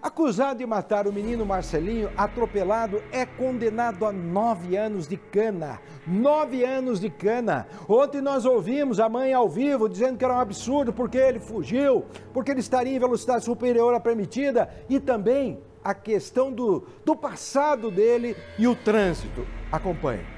Acusado de matar o menino Marcelinho, atropelado, é condenado a nove anos de cana. Nove anos de cana. Ontem nós ouvimos a mãe ao vivo dizendo que era um absurdo porque ele fugiu, porque ele estaria em velocidade superior à permitida e também a questão do, do passado dele e o trânsito. Acompanhe.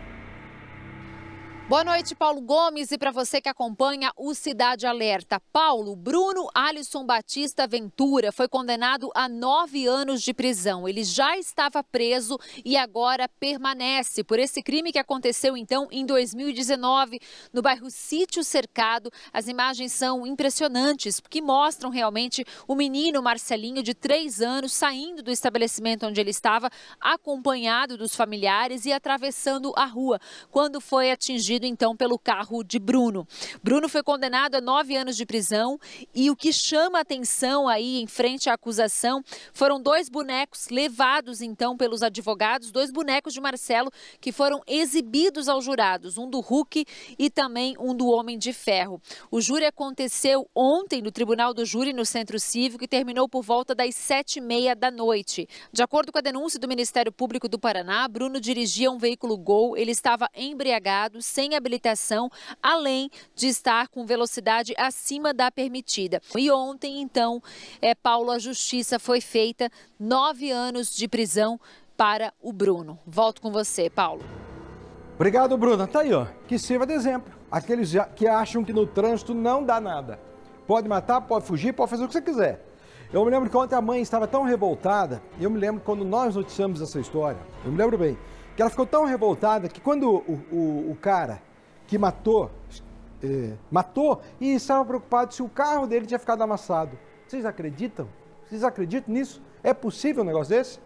Boa noite, Paulo Gomes, e para você que acompanha o Cidade Alerta. Paulo, Bruno Alisson Batista Ventura foi condenado a nove anos de prisão. Ele já estava preso e agora permanece por esse crime que aconteceu então em 2019 no bairro Sítio Cercado. As imagens são impressionantes porque mostram realmente o menino Marcelinho de três anos saindo do estabelecimento onde ele estava, acompanhado dos familiares e atravessando a rua quando foi atingido dirigido então pelo carro de Bruno. Bruno foi condenado a nove anos de prisão e o que chama a atenção aí em frente à acusação foram dois bonecos levados então pelos advogados, dois bonecos de Marcelo que foram exibidos aos jurados, um do Hulk e também um do Homem de Ferro. O júri aconteceu ontem no Tribunal do Júri no Centro Cívico e terminou por volta das sete e meia da noite. De acordo com a denúncia do Ministério Público do Paraná, Bruno dirigia um veículo Gol, ele estava embriagado, sem sem habilitação, além de estar com velocidade acima da permitida. E ontem, então, é, Paulo, a justiça foi feita, nove anos de prisão para o Bruno. Volto com você, Paulo. Obrigado, Bruna. Tá aí, ó. Que sirva de exemplo. Aqueles que acham que no trânsito não dá nada. Pode matar, pode fugir, pode fazer o que você quiser. Eu me lembro que ontem a mãe estava tão revoltada. Eu me lembro quando nós noticiamos essa história. Eu me lembro bem que ela ficou tão revoltada que quando o, o, o cara que matou, é, matou e estava preocupado se o carro dele tinha ficado amassado. Vocês acreditam? Vocês acreditam nisso? É possível um negócio desse?